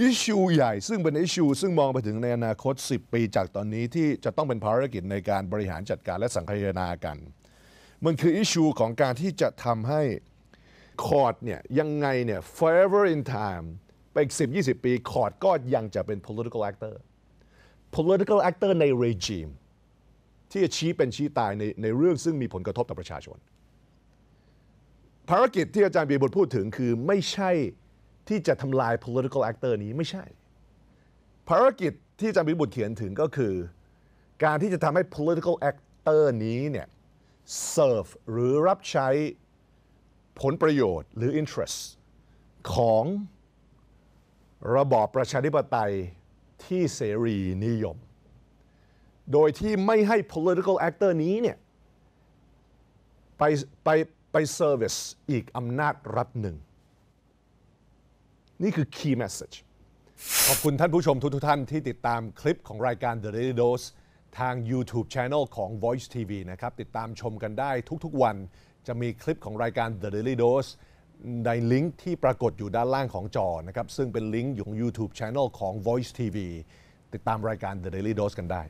อิชูใหญ่ ซึ่งเป็นอิชูซึ่งมองไปถึงในอนาคต 10 ปี จากตอนนี้ที่จะต้องเป็นภารกิจในการบริหารจัดการและสังคายนากัน มันคืออิชูของการที่จะทำให้คอร์ดเนี่ยยังไงเนี่ย forever in time ไปอีก 10 20 ปีคอร์ดก็ยังจะเป็น political actor political actor ใน regime ที่จะชี้เป็นชี้ตายในในเรื่องซึ่งมีผลกระทบต่อประชาชน ภารกิจที่อาจารย์บีบุตรพูดถึงคือไม่ใช่ที่จะทำลาย political actor นี้ไม่ใช่ ภารกิจที่จามยบิบุตรเขียนถึงก็คือการที่จะทำให้ political actor นี้เนี่ย serve หรือรับใช้ผลประโยชน์หรือ interest ของระบอบประชาธิปไตยที่เสรีนิยม โดยที่ไม่ให้ political actor นี้เนี่ยไปไปไป service อีกอำนาจรัฐหนึ่งนี่คือ key message ขอบคุณท่านผู้ชมทุกท่านที่ติดตามคลิปของรายการ The Daily Dose ทาง YouTube Channel ของ Voice TV นะครับ ติดตามชมกันได้ทุกๆวัน จะมีคลิปของรายการ The Daily Dose ในลิงก์ที่ปรากฏอยู่ด้านล่างของจอ นะครับซึ่งเป็นลิงก์ของ YouTube Channel ของ Voice TV ติดตามรายการ The Daily Dose กันได้